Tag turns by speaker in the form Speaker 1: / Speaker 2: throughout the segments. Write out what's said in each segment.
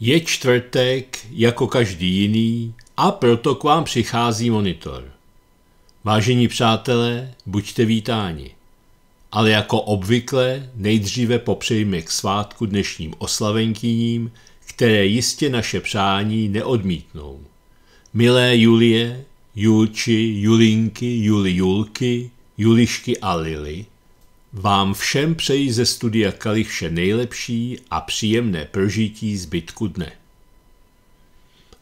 Speaker 1: Je čtvrtek jako každý jiný a proto k vám přichází monitor. Vážení přátelé, buďte vítáni. Ale jako obvykle nejdříve popřejme k svátku dnešním oslavenkyním, které jistě naše přání neodmítnou. Milé Julie, Julči, Julinky, Juli Julky, Julišky a Lily – vám všem přeji ze studia Kalich vše nejlepší a příjemné prožití zbytku dne.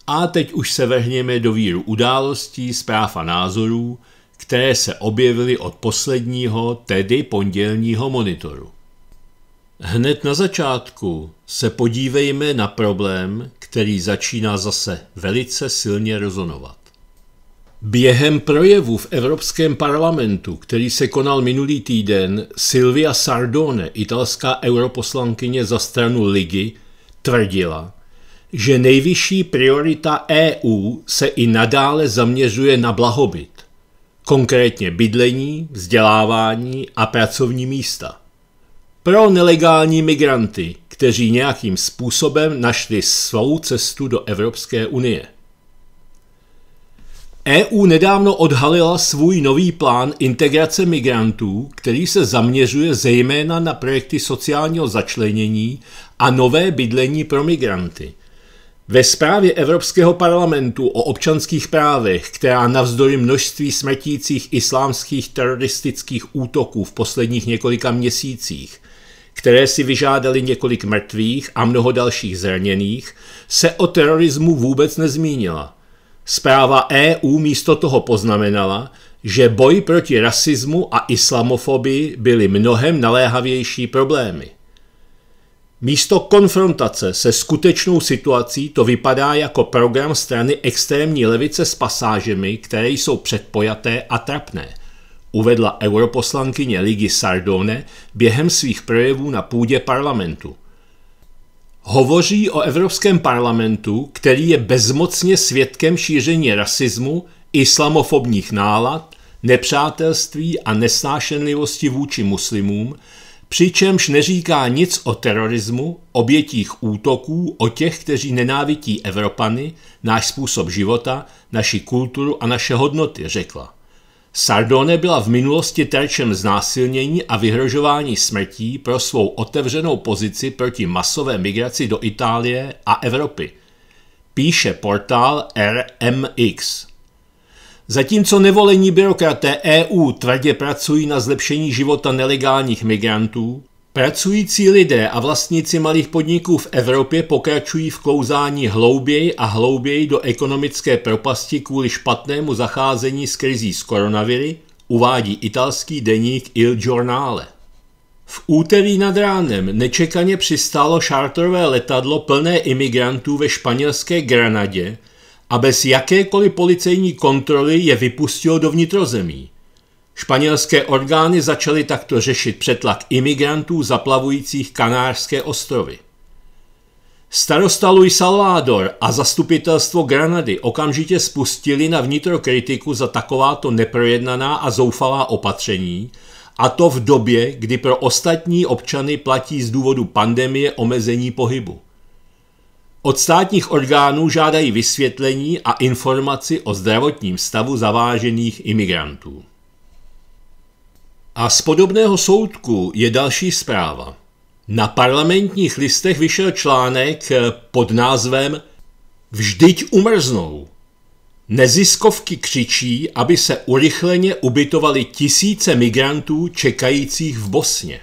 Speaker 1: A teď už se vrhněme do víru událostí, zpráv a názorů, které se objevily od posledního, tedy pondělního monitoru. Hned na začátku se podívejme na problém, který začíná zase velice silně rezonovat. Během projevu v Evropském parlamentu, který se konal minulý týden, Silvia Sardone, italská europoslankyně za stranu Ligy, tvrdila, že nejvyšší priorita EU se i nadále zaměřuje na blahobyt, konkrétně bydlení, vzdělávání a pracovní místa. Pro nelegální migranty, kteří nějakým způsobem našli svou cestu do Evropské unie. EU nedávno odhalila svůj nový plán integrace migrantů, který se zaměřuje zejména na projekty sociálního začlenění a nové bydlení pro migranty. Ve zprávě Evropského parlamentu o občanských právech, která navzdory množství smrtících islámských teroristických útoků v posledních několika měsících, které si vyžádali několik mrtvých a mnoho dalších zraněných, se o terorismu vůbec nezmínila – Zpráva EU místo toho poznamenala, že boj proti rasismu a islamofobii byly mnohem naléhavější problémy. Místo konfrontace se skutečnou situací to vypadá jako program strany extrémní levice s pasážemi, které jsou předpojaté a trapné, uvedla europoslankyně Ligy Sardone během svých projevů na půdě parlamentu hovoří o Evropském parlamentu, který je bezmocně svědkem šíření rasismu, islamofobních nálad, nepřátelství a nesnášenlivosti vůči muslimům, přičemž neříká nic o terorismu, obětích útoků, o těch, kteří nenávití Evropany, náš způsob života, naši kulturu a naše hodnoty, řekla. Sardone byla v minulosti terčem znásilnění a vyhrožování smrtí pro svou otevřenou pozici proti masové migraci do Itálie a Evropy. Píše portál RMX. Zatímco nevolení byrokraté EU tvrdě pracují na zlepšení života nelegálních migrantů, Pracující lidé a vlastníci malých podniků v Evropě pokračují v klouzání hlouběji a hlouběji do ekonomické propasti kvůli špatnému zacházení s krizí z koronaviry, uvádí italský deník Il Giornale. V úterý nad ránem nečekaně přistálo šartrové letadlo plné imigrantů ve španělské Granadě a bez jakékoliv policejní kontroly je vypustilo do vnitrozemí. Španělské orgány začaly takto řešit přetlak imigrantů zaplavujících Kanářské ostrovy. Starosta Luis Salvador a zastupitelstvo Granady okamžitě spustili na vnitro kritiku za takováto neprojednaná a zoufalá opatření, a to v době, kdy pro ostatní občany platí z důvodu pandemie omezení pohybu. Od státních orgánů žádají vysvětlení a informaci o zdravotním stavu zavážených imigrantů. A z podobného soudku je další zpráva. Na parlamentních listech vyšel článek eh, pod názvem Vždyť umrznou. Neziskovky křičí, aby se urychleně ubytovali tisíce migrantů čekajících v Bosně.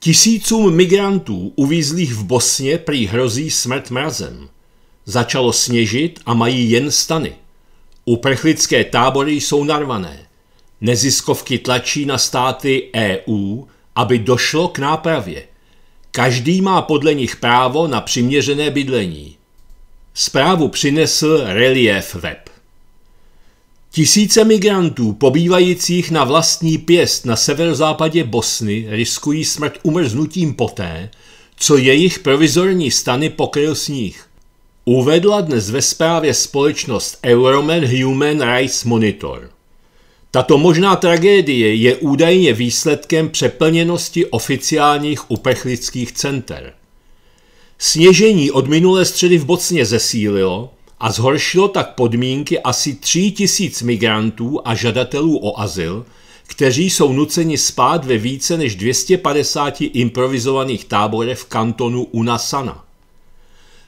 Speaker 1: Tisícům migrantů uvízlých v Bosně prý hrozí smrt mrazem. Začalo sněžit a mají jen stany. Uprchlické tábory jsou narvané. Neziskovky tlačí na státy EU, aby došlo k nápravě. Každý má podle nich právo na přiměřené bydlení. Zprávu přinesl Relief Web. Tisíce migrantů pobývajících na vlastní pěst na severozápadě Bosny riskují smrt umrznutím poté, co jejich provizorní stany pokryl sníh. Uvedla dnes ve zprávě společnost Euromed Human Rights Monitor. Tato možná tragédie je údajně výsledkem přeplněnosti oficiálních uprchlických center. Sněžení od minulé středy v Bocně zesílilo a zhoršilo tak podmínky asi tří tisíc migrantů a žadatelů o azyl, kteří jsou nuceni spát ve více než 250 improvizovaných táborech v kantonu Unasana.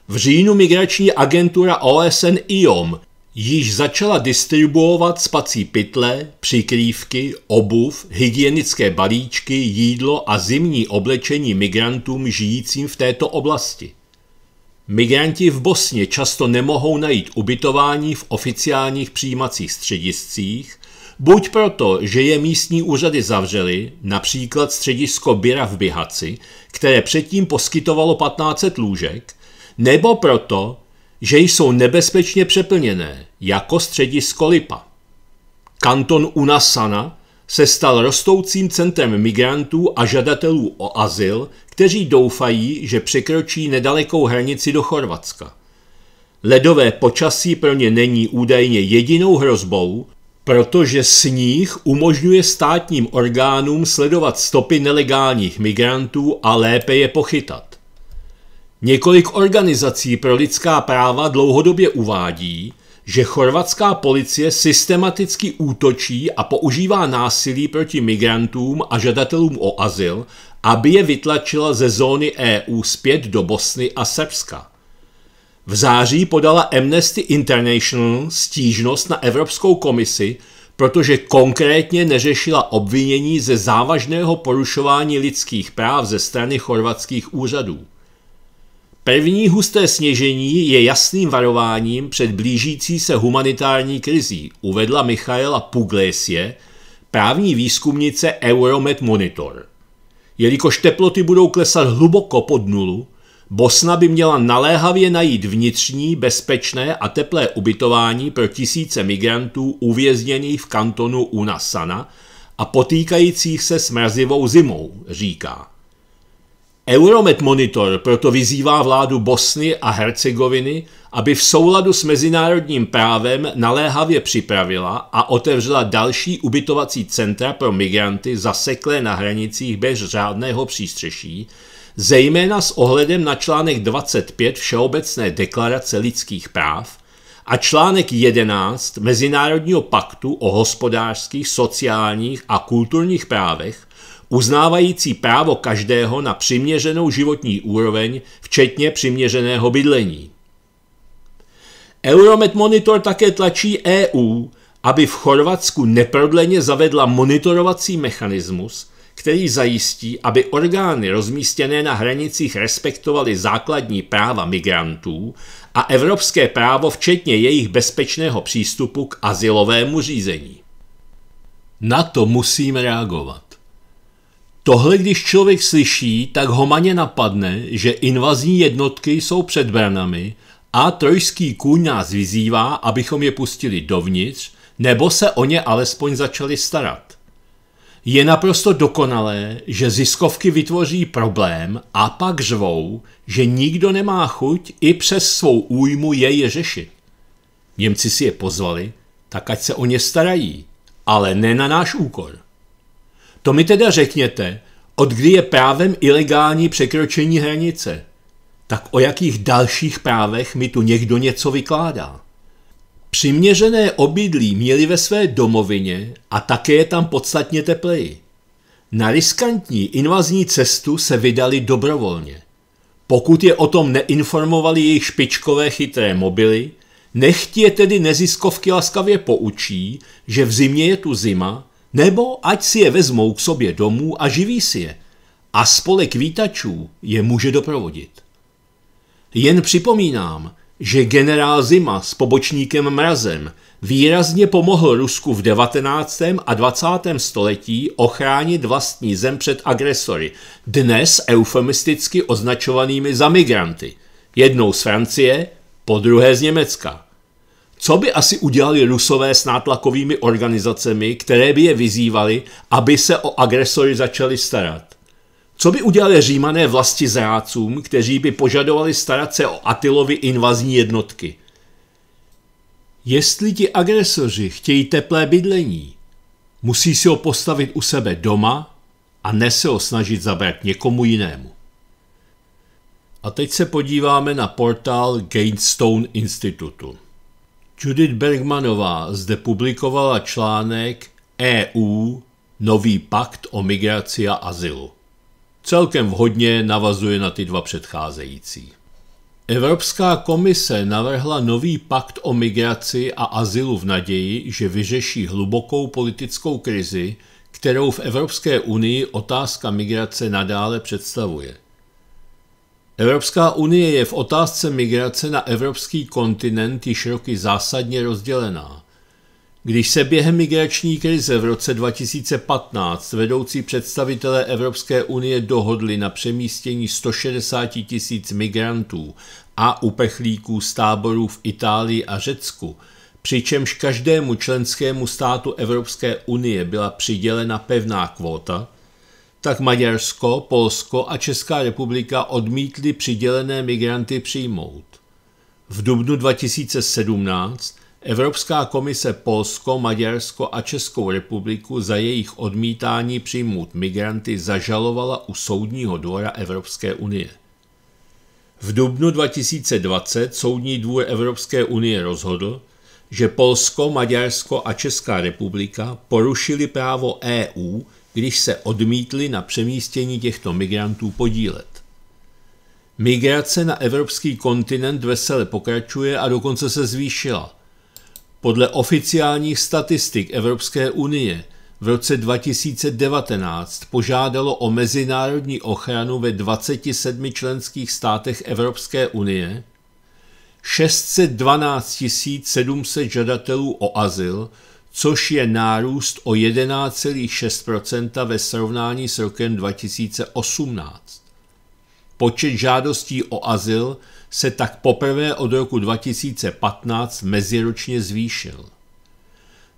Speaker 1: V říjnu migrační agentura OSN IOM již začala distribuovat spací pytle, přikrývky, obuv, hygienické balíčky, jídlo a zimní oblečení migrantům žijícím v této oblasti. Migranti v Bosně často nemohou najít ubytování v oficiálních přijímacích střediscích, buď proto, že je místní úřady zavřely, například středisko Bira v Bihaci, které předtím poskytovalo 15 lůžek, nebo proto, že jsou nebezpečně přeplněné, jako středisko Lipa. Kanton Unasana se stal rostoucím centrem migrantů a žadatelů o azyl, kteří doufají, že překročí nedalekou hranici do Chorvatska. Ledové počasí pro ně není údajně jedinou hrozbou, protože sníh umožňuje státním orgánům sledovat stopy nelegálních migrantů a lépe je pochytat. Několik organizací pro lidská práva dlouhodobě uvádí, že chorvatská policie systematicky útočí a používá násilí proti migrantům a žadatelům o azyl, aby je vytlačila ze zóny EU zpět do Bosny a Srbska. V září podala Amnesty International stížnost na Evropskou komisi, protože konkrétně neřešila obvinění ze závažného porušování lidských práv ze strany chorvatských úřadů. První husté sněžení je jasným varováním před blížící se humanitární krizí, uvedla Michaela Puglésie, právní výzkumnice Euromed Monitor. Jelikož teploty budou klesat hluboko pod nulu, Bosna by měla naléhavě najít vnitřní, bezpečné a teplé ubytování pro tisíce migrantů uvězněných v kantonu Unasana a potýkajících se s mrazivou zimou, říká. Euromed Monitor proto vyzývá vládu Bosny a Hercegoviny, aby v souladu s mezinárodním právem naléhavě připravila a otevřela další ubytovací centra pro migranty zaseklé na hranicích bez řádného přístřeší, zejména s ohledem na článek 25 Všeobecné deklarace lidských práv a článek 11 Mezinárodního paktu o hospodářských, sociálních a kulturních právech, uznávající právo každého na přiměřenou životní úroveň, včetně přiměřeného bydlení. Euromed Monitor také tlačí EU, aby v Chorvatsku neprodleně zavedla monitorovací mechanismus, který zajistí, aby orgány rozmístěné na hranicích respektovaly základní práva migrantů a evropské právo včetně jejich bezpečného přístupu k asilovému řízení. Na to musím reagovat. Tohle, když člověk slyší, tak ho maně napadne, že invazní jednotky jsou před branami a trojský kůň nás vyzývá, abychom je pustili dovnitř, nebo se o ně alespoň začali starat. Je naprosto dokonalé, že ziskovky vytvoří problém a pak žvou, že nikdo nemá chuť i přes svou újmu je řešit. Němci si je pozvali, tak ať se o ně starají, ale ne na náš úkor. To mi teda řekněte, od kdy je právem ilegální překročení hranice? Tak o jakých dalších právech mi tu někdo něco vykládá? Přiměřené obydlí měli ve své domovině a také je tam podstatně tepleji. Na riskantní invazní cestu se vydali dobrovolně. Pokud je o tom neinformovali jejich špičkové chytré mobily, nechtě je tedy neziskovky laskavě poučí, že v zimě je tu zima nebo ať si je vezmou k sobě domů a živí si je a spolek vítačů je může doprovodit. Jen připomínám, že generál Zima s pobočníkem Mrazem výrazně pomohl Rusku v 19. a 20. století ochránit vlastní zem před agresory, dnes eufemisticky označovanými za migranty, jednou z Francie, po druhé z Německa. Co by asi udělali rusové s nátlakovými organizacemi, které by je vyzývaly, aby se o agresory začali starat? Co by udělali římané vlasti zrácům, kteří by požadovali starat se o Atilovi invazní jednotky? Jestli ti agresoři chtějí teplé bydlení, musí si ho postavit u sebe doma a ne se ho snažit zabrat někomu jinému. A teď se podíváme na portál Gainstone Institutu. Judith Bergmanová zde publikovala článek EU Nový pakt o migraci a azylu. Celkem vhodně navazuje na ty dva předcházející. Evropská komise navrhla nový pakt o migraci a azylu v naději, že vyřeší hlubokou politickou krizi, kterou v Evropské unii otázka migrace nadále představuje. Evropská unie je v otázce migrace na evropský kontinent již roky zásadně rozdělená. Když se během migrační krize v roce 2015 vedoucí představitelé Evropské unie dohodli na přemístění 160 tisíc migrantů a uprchlíků z táborů v Itálii a Řecku, přičemž každému členskému státu Evropské unie byla přidělena pevná kvóta, tak Maďarsko, Polsko a Česká republika odmítly přidělené migranty přijmout. V dubnu 2017 Evropská komise Polsko, Maďarsko a Českou republiku za jejich odmítání přijmout migranty zažalovala u Soudního dvora Evropské unie. V dubnu 2020 Soudní dvůr Evropské unie rozhodl, že Polsko, Maďarsko a Česká republika porušili právo EU když se odmítli na přemístění těchto migrantů podílet. Migrace na evropský kontinent vesele pokračuje a dokonce se zvýšila. Podle oficiálních statistik Evropské unie v roce 2019 požádalo o mezinárodní ochranu ve 27 členských státech Evropské unie 612 700 žadatelů o azyl což je nárůst o 11,6 ve srovnání s rokem 2018. Počet žádostí o azyl se tak poprvé od roku 2015 meziročně zvýšil.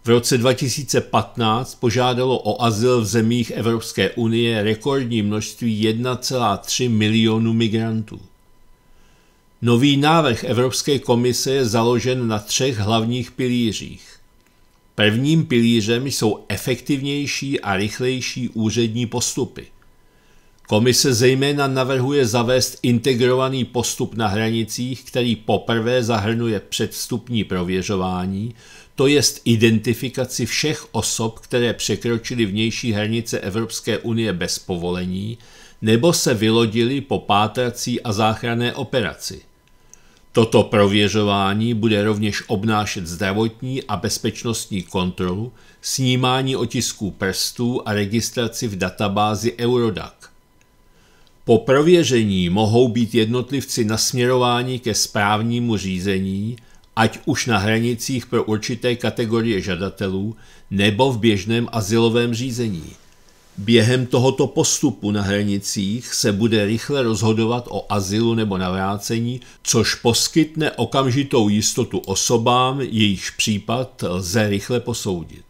Speaker 1: V roce 2015 požádalo o azyl v zemích Evropské unie rekordní množství 1,3 milionu migrantů. Nový návrh Evropské komise je založen na třech hlavních pilířích Prvním pilířem jsou efektivnější a rychlejší úřední postupy. Komise zejména navrhuje zavést integrovaný postup na hranicích, který poprvé zahrnuje předstupní prověřování, to jest identifikaci všech osob, které překročily vnější hranice Evropské unie bez povolení nebo se vylodili po pátrací a záchranné operaci. Toto prověřování bude rovněž obnášet zdravotní a bezpečnostní kontrolu, snímání otisků prstů a registraci v databázi Eurodac. Po prověření mohou být jednotlivci nasměrováni ke správnímu řízení, ať už na hranicích pro určité kategorie žadatelů nebo v běžném asilovém řízení. Během tohoto postupu na hranicích se bude rychle rozhodovat o azylu nebo navrácení, což poskytne okamžitou jistotu osobám, jejichž případ lze rychle posoudit.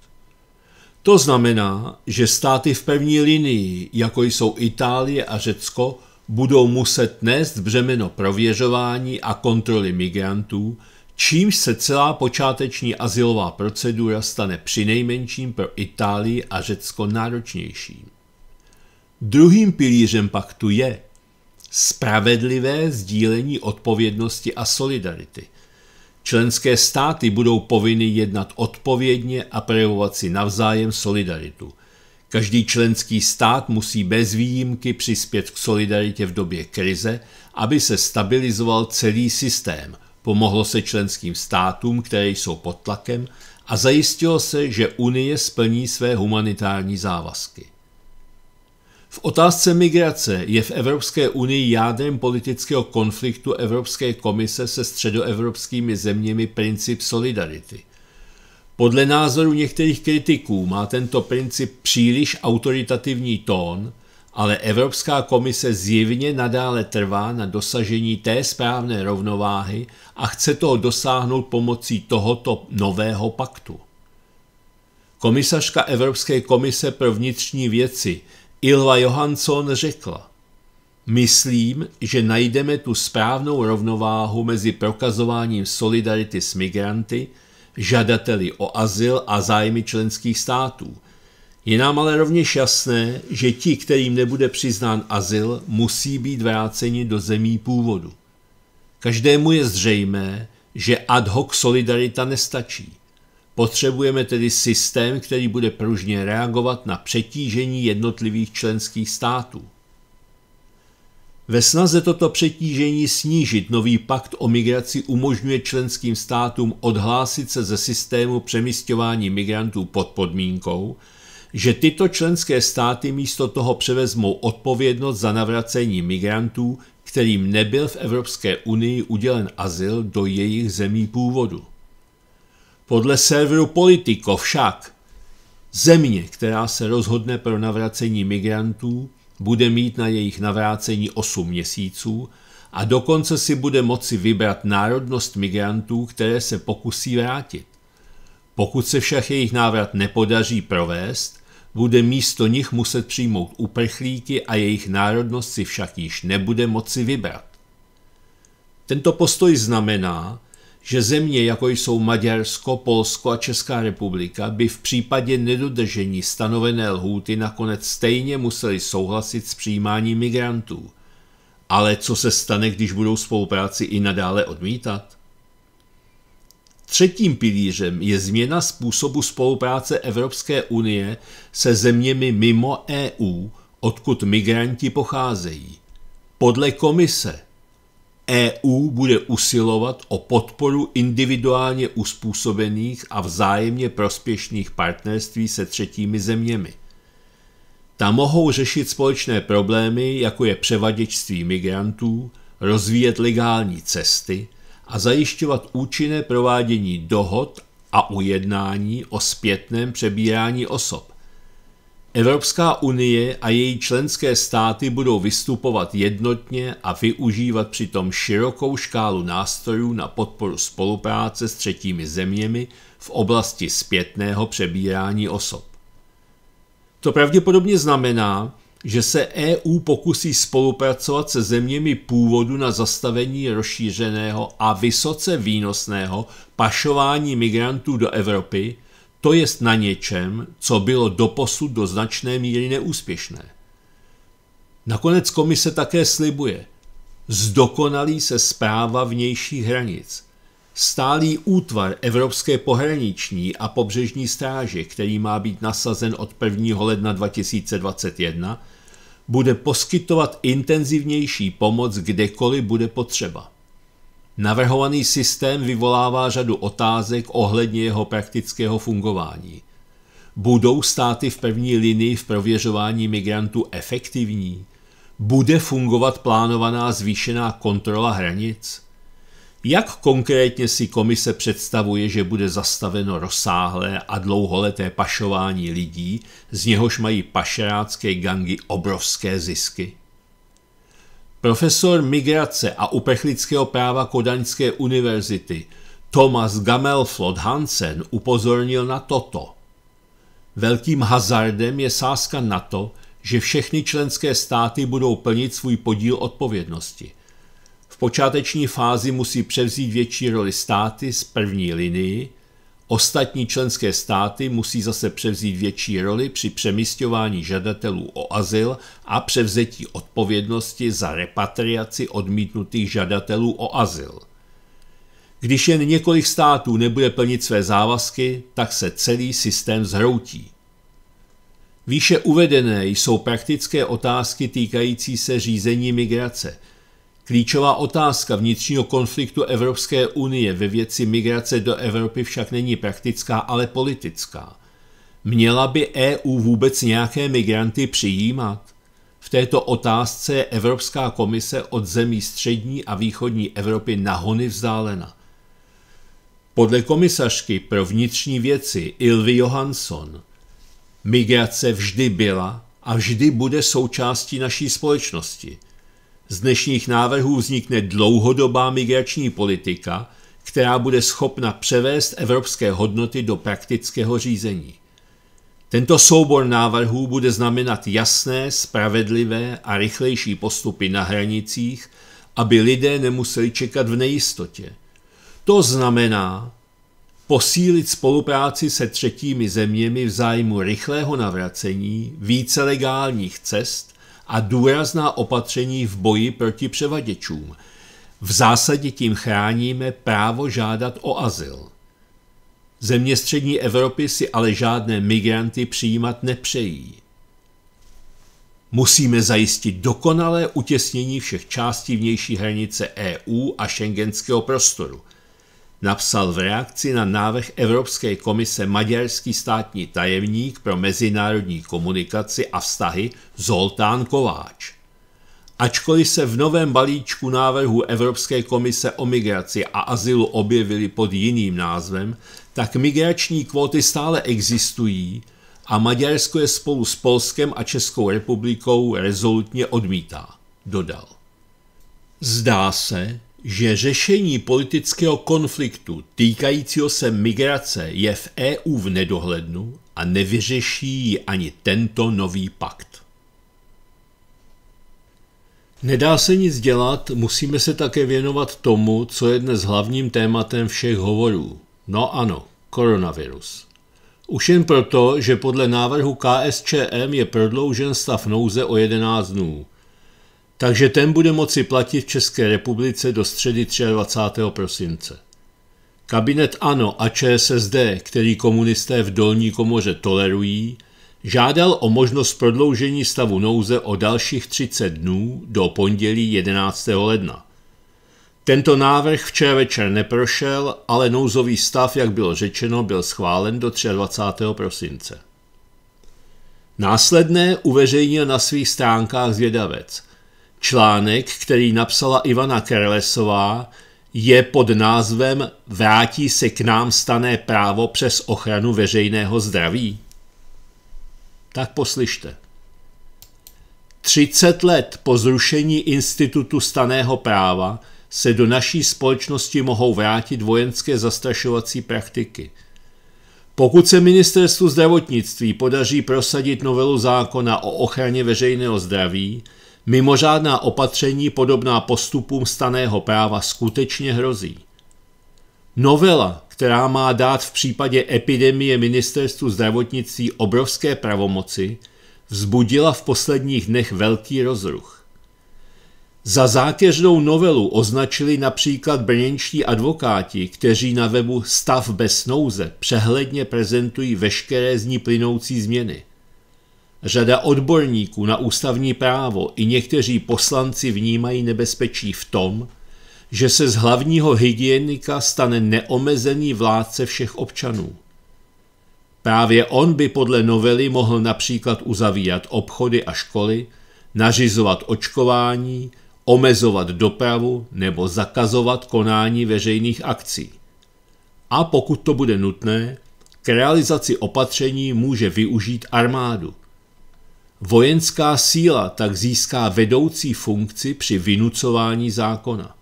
Speaker 1: To znamená, že státy v první linii, jako jsou Itálie a Řecko, budou muset nést břemeno prověřování a kontroly migrantů, čímž se celá počáteční asilová procedura stane přinejmenším pro Itálii a Řecko náročnějším. Druhým pilířem paktu je spravedlivé sdílení odpovědnosti a solidarity. Členské státy budou povinny jednat odpovědně a projevovat si navzájem solidaritu. Každý členský stát musí bez výjimky přispět k solidaritě v době krize, aby se stabilizoval celý systém – pomohlo se členským státům, které jsou pod tlakem, a zajistilo se, že Unie splní své humanitární závazky. V otázce migrace je v Evropské unii jádrem politického konfliktu Evropské komise se středoevropskými zeměmi princip solidarity. Podle názoru některých kritiků má tento princip příliš autoritativní tón ale Evropská komise zjevně nadále trvá na dosažení té správné rovnováhy a chce toho dosáhnout pomocí tohoto nového paktu. Komisařka Evropské komise pro vnitřní věci Ilva Johansson řekla, Myslím, že najdeme tu správnou rovnováhu mezi prokazováním solidarity s migranty, žadateli o azyl a zájmy členských států – je nám ale rovněž jasné, že ti, kterým nebude přiznán azyl, musí být vráceni do zemí původu. Každému je zřejmé, že ad hoc solidarita nestačí. Potřebujeme tedy systém, který bude pružně reagovat na přetížení jednotlivých členských států. Ve snaze toto přetížení snížit nový pakt o migraci umožňuje členským státům odhlásit se ze systému přemysťování migrantů pod podmínkou, že tyto členské státy místo toho převezmou odpovědnost za navracení migrantů, kterým nebyl v Evropské unii udělen azyl do jejich zemí původu. Podle serveru Politico však země, která se rozhodne pro navracení migrantů, bude mít na jejich navrácení 8 měsíců a dokonce si bude moci vybrat národnost migrantů, které se pokusí vrátit. Pokud se však jejich návrat nepodaří provést, bude místo nich muset přijmout uprchlíky a jejich národnost si však již nebude moci vybrat. Tento postoj znamená, že země, jako jsou Maďarsko, Polsko a Česká republika, by v případě nedodržení stanovené lhůty nakonec stejně museli souhlasit s přijímáním migrantů. Ale co se stane, když budou spolupráci i nadále odmítat? Třetím pilířem je změna způsobu spolupráce Evropské unie se zeměmi mimo EU, odkud migranti pocházejí. Podle komise EU bude usilovat o podporu individuálně uspůsobených a vzájemně prospěšných partnerství se třetími zeměmi. Ta mohou řešit společné problémy, jako je převaděčství migrantů, rozvíjet legální cesty, a zajišťovat účinné provádění dohod a ujednání o zpětném přebírání osob. Evropská unie a její členské státy budou vystupovat jednotně a využívat přitom širokou škálu nástrojů na podporu spolupráce s třetími zeměmi v oblasti zpětného přebírání osob. To pravděpodobně znamená, že se EU pokusí spolupracovat se zeměmi původu na zastavení rozšířeného a vysoce výnosného pašování migrantů do Evropy, to jest na něčem, co bylo doposud do značné míry neúspěšné. Nakonec komise také slibuje, zdokonalí se zpráva vnějších hranic, stálý útvar Evropské pohraniční a pobřežní stráže, který má být nasazen od 1. ledna 2021, bude poskytovat intenzivnější pomoc kdekoliv bude potřeba. Navrhovaný systém vyvolává řadu otázek ohledně jeho praktického fungování. Budou státy v první linii v prověřování migrantů efektivní? Bude fungovat plánovaná zvýšená kontrola hranic? Jak konkrétně si komise představuje, že bude zastaveno rozsáhlé a dlouholeté pašování lidí, z něhož mají pašerácké gangy obrovské zisky? Profesor migrace a uprchlického práva Kodaňské univerzity Thomas Gamelflod Hansen upozornil na toto. Velkým hazardem je sázka na to, že všechny členské státy budou plnit svůj podíl odpovědnosti počáteční fázi musí převzít větší roli státy z první linii, ostatní členské státy musí zase převzít větší roli při přemysťování žadatelů o azyl a převzetí odpovědnosti za repatriaci odmítnutých žadatelů o azyl. Když jen několik států nebude plnit své závazky, tak se celý systém zhroutí. Výše uvedené jsou praktické otázky týkající se řízení migrace – Klíčová otázka vnitřního konfliktu Evropské unie ve věci migrace do Evropy však není praktická, ale politická. Měla by EU vůbec nějaké migranty přijímat? V této otázce je Evropská komise od zemí střední a východní Evropy nahony vzdálena. Podle komisařky pro vnitřní věci Ilvy Johansson migrace vždy byla a vždy bude součástí naší společnosti – z dnešních návrhů vznikne dlouhodobá migrační politika, která bude schopna převést evropské hodnoty do praktického řízení. Tento soubor návrhů bude znamenat jasné, spravedlivé a rychlejší postupy na hranicích, aby lidé nemuseli čekat v nejistotě. To znamená posílit spolupráci se třetími zeměmi v zájmu rychlého navracení, více legálních cest a důrazná opatření v boji proti převaděčům. V zásadě tím chráníme právo žádat o azyl. Země střední Evropy si ale žádné migranty přijímat nepřejí. Musíme zajistit dokonalé utěsnění všech částí vnější hranice EU a šengenského prostoru – napsal v reakci na návrh Evropské komise maďarský státní tajemník pro mezinárodní komunikaci a vztahy Zoltán Kováč. Ačkoliv se v novém balíčku návrhu Evropské komise o migraci a azylu objevily pod jiným názvem, tak migrační kvóty stále existují a Maďarsko je spolu s Polskem a Českou republikou rezolutně odmítá, dodal. Zdá se, že řešení politického konfliktu týkajícího se migrace je v EU v nedohlednu a nevyřeší ji ani tento nový pakt. Nedá se nic dělat, musíme se také věnovat tomu, co je dnes hlavním tématem všech hovorů. No ano, koronavirus. Už jen proto, že podle návrhu KSČM je prodloužen stav nouze o 11 dnů – takže ten bude moci platit v České republice do středy 23. prosince. Kabinet ANO a ČSSD, který komunisté v dolní komoře tolerují, žádal o možnost prodloužení stavu nouze o dalších 30 dnů do pondělí 11. ledna. Tento návrh včera večer neprošel, ale nouzový stav, jak bylo řečeno, byl schválen do 23. prosince. Následné uveřejnil na svých stránkách zvědavec – Článek, který napsala Ivana Kerlesová, je pod názvem Vrátí se k nám stané právo přes ochranu veřejného zdraví? Tak poslyšte. 30 let po zrušení institutu staného práva se do naší společnosti mohou vrátit vojenské zastrašovací praktiky. Pokud se ministerstvu zdravotnictví podaří prosadit novelu zákona o ochraně veřejného zdraví, Mimořádná opatření podobná postupům staného práva skutečně hrozí. Novela, která má dát v případě epidemie ministerstvu zdravotnictví obrovské pravomoci, vzbudila v posledních dnech velký rozruch. Za zákeřnou novelu označili například brněnští advokáti, kteří na webu Stav bez nouze přehledně prezentují veškeré z ní plynoucí změny. Řada odborníků na ústavní právo i někteří poslanci vnímají nebezpečí v tom, že se z hlavního hygienika stane neomezený vládce všech občanů. Právě on by podle novely mohl například uzavírat obchody a školy, nařizovat očkování, omezovat dopravu nebo zakazovat konání veřejných akcí. A pokud to bude nutné, k realizaci opatření může využít armádu – Vojenská síla tak získá vedoucí funkci při vynucování zákona.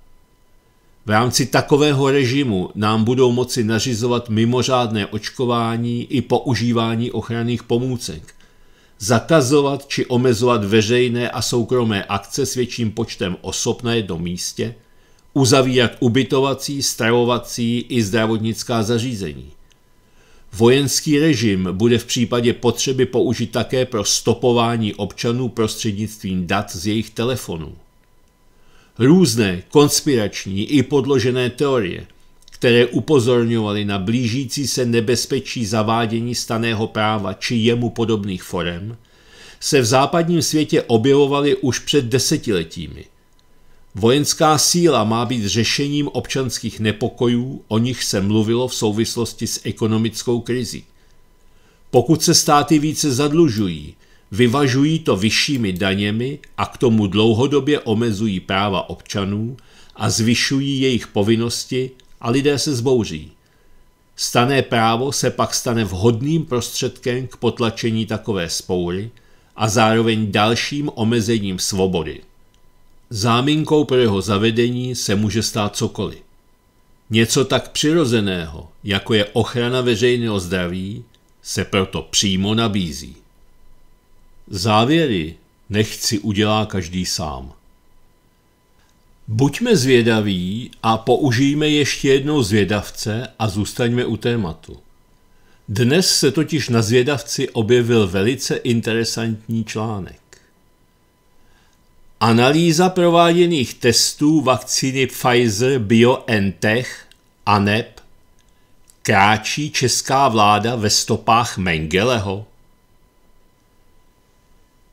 Speaker 1: V rámci takového režimu nám budou moci nařizovat mimořádné očkování i používání ochranných pomůcek, zakazovat či omezovat veřejné a soukromé akce s větším počtem osob na jednom místě, uzavírat ubytovací, stravovací i zdravotnická zařízení – Vojenský režim bude v případě potřeby použit také pro stopování občanů prostřednictvím dat z jejich telefonů. Různé konspirační i podložené teorie, které upozorňovaly na blížící se nebezpečí zavádění staného práva či jemu podobných forem, se v západním světě objevovaly už před desetiletími – Vojenská síla má být řešením občanských nepokojů, o nich se mluvilo v souvislosti s ekonomickou krizí. Pokud se státy více zadlužují, vyvažují to vyššími daněmi a k tomu dlouhodobě omezují práva občanů a zvyšují jejich povinnosti a lidé se zbouří. Stané právo se pak stane vhodným prostředkem k potlačení takové spoury a zároveň dalším omezením svobody. Záminkou pro jeho zavedení se může stát cokoliv. Něco tak přirozeného, jako je ochrana veřejného zdraví, se proto přímo nabízí. Závěry nechci udělá každý sám. Buďme zvědaví a použijme ještě jednou zvědavce a zůstaňme u tématu. Dnes se totiž na zvědavci objevil velice interesantní článek. Analýza prováděných testů vakcíny Pfizer BioNTech ANEP Kráčí česká vláda ve stopách Mengeleho?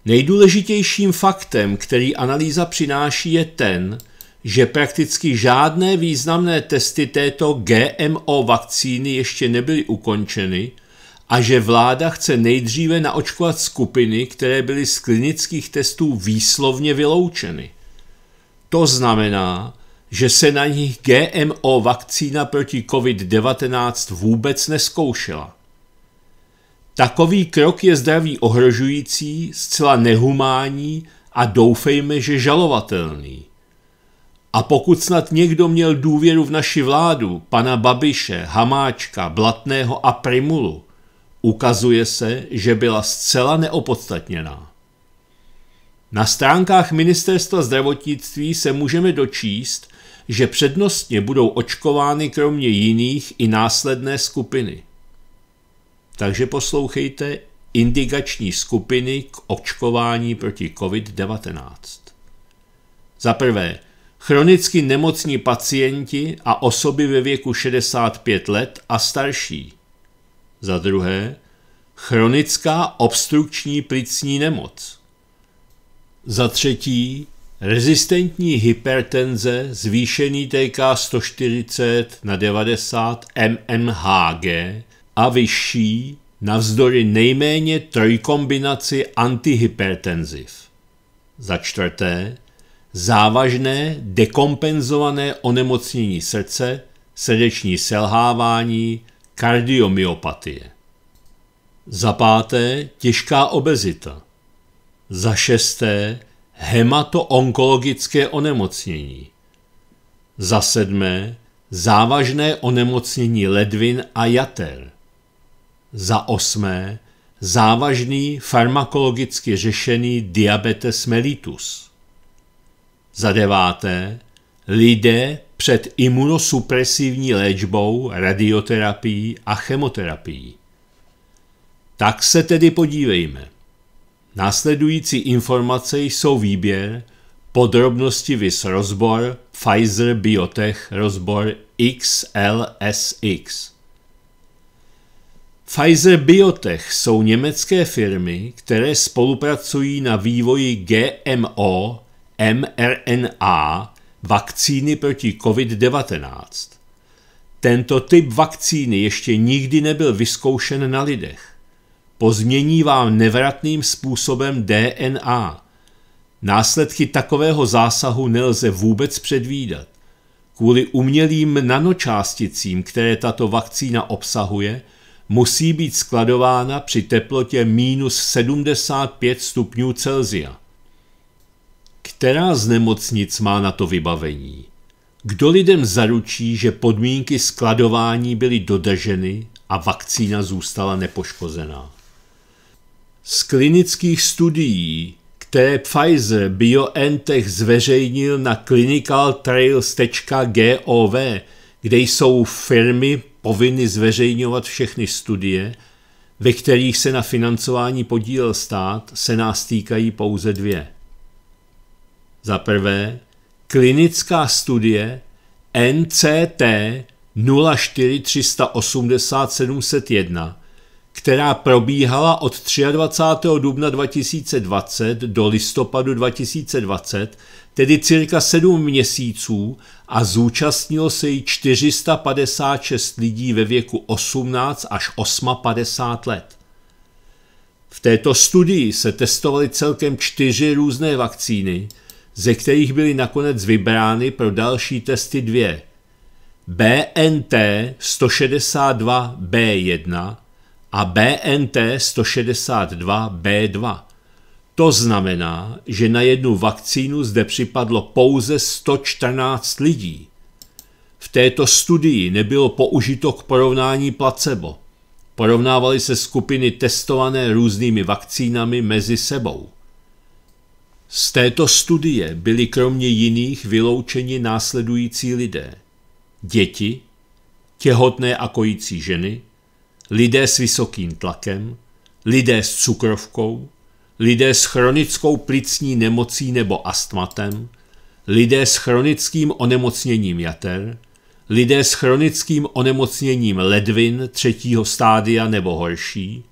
Speaker 1: Nejdůležitějším faktem, který analýza přináší, je ten, že prakticky žádné významné testy této GMO vakcíny ještě nebyly ukončeny a že vláda chce nejdříve naočkovat skupiny, které byly z klinických testů výslovně vyloučeny. To znamená, že se na nich GMO vakcína proti COVID-19 vůbec neskoušela. Takový krok je zdraví ohrožující, zcela nehumání a doufejme, že žalovatelný. A pokud snad někdo měl důvěru v naši vládu, pana Babiše, Hamáčka, Blatného a Primulu, Ukazuje se, že byla zcela neopodstatněná. Na stránkách Ministerstva zdravotnictví se můžeme dočíst, že přednostně budou očkovány kromě jiných i následné skupiny. Takže poslouchejte indikační skupiny k očkování proti COVID-19. Za prvé, chronicky nemocní pacienti a osoby ve věku 65 let a starší – za druhé, chronická obstrukční plicní nemoc. Za třetí, rezistentní hypertenze zvýšený TK 140 na 90 mmHg a vyšší navzdory nejméně trojkombinaci antihypertenziv. Za čtvrté, závažné dekompenzované onemocnění srdce, srdeční selhávání, kardiomyopatie. Za páté těžká obezita. Za šesté hematoonkologické onemocnění. Za sedmé závažné onemocnění ledvin a jater. Za osmé závažný farmakologicky řešený diabetes mellitus. Za deváté lidé před imunosupresivní léčbou, radioterapií a chemoterapií. Tak se tedy podívejme. Následující informace jsou výběr, podrobnosti vys rozbor Pfizer Biotech rozbor XLSX. Pfizer Biotech jsou německé firmy, které spolupracují na vývoji GMO, mRNA vakcíny proti COVID-19. Tento typ vakcíny ještě nikdy nebyl vyzkoušen na lidech. Pozmění vám nevratným způsobem DNA. Následky takového zásahu nelze vůbec předvídat. Kvůli umělým nanočásticím, které tato vakcína obsahuje, musí být skladována při teplotě minus 75 stupňů Celsia. Která z nemocnic má na to vybavení? Kdo lidem zaručí, že podmínky skladování byly dodrženy a vakcína zůstala nepoškozená? Z klinických studií, které Pfizer BioNTech zveřejnil na clinicaltrails.gov, kde jsou firmy povinny zveřejňovat všechny studie, ve kterých se na financování podílel stát, se nás týkají pouze dvě – za prvé, klinická studie NCT 04380701, která probíhala od 23. dubna 2020 do listopadu 2020, tedy cirka 7 měsíců a zúčastnilo se jí 456 lidí ve věku 18 až 58 let. V této studii se testovaly celkem čtyři různé vakcíny – ze kterých byly nakonec vybrány pro další testy dvě. BNT 162B1 a BNT 162B2. To znamená, že na jednu vakcínu zde připadlo pouze 114 lidí. V této studii nebylo použito k porovnání placebo. Porovnávaly se skupiny testované různými vakcínami mezi sebou. Z této studie byli kromě jiných vyloučeni následující lidé. Děti, těhotné a kojící ženy, lidé s vysokým tlakem, lidé s cukrovkou, lidé s chronickou plicní nemocí nebo astmatem, lidé s chronickým onemocněním jater, lidé s chronickým onemocněním ledvin třetího stádia nebo horší,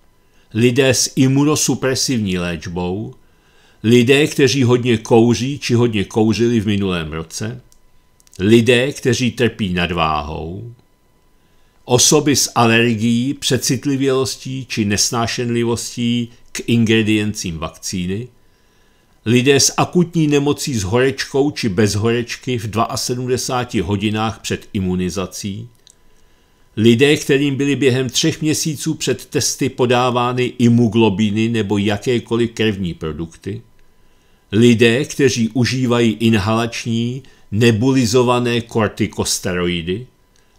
Speaker 1: lidé s imunosupresivní léčbou, lidé, kteří hodně kouří či hodně kouřili v minulém roce, lidé, kteří trpí nadváhou, osoby s alergií, přecitlivělostí či nesnášenlivostí k ingrediencím vakcíny, lidé s akutní nemocí s horečkou či bez horečky v 72 hodinách před imunizací, lidé, kterým byly během třech měsíců před testy podávány imuglobiny nebo jakékoliv krevní produkty, Lidé, kteří užívají inhalační nebulizované kortikosteroidy,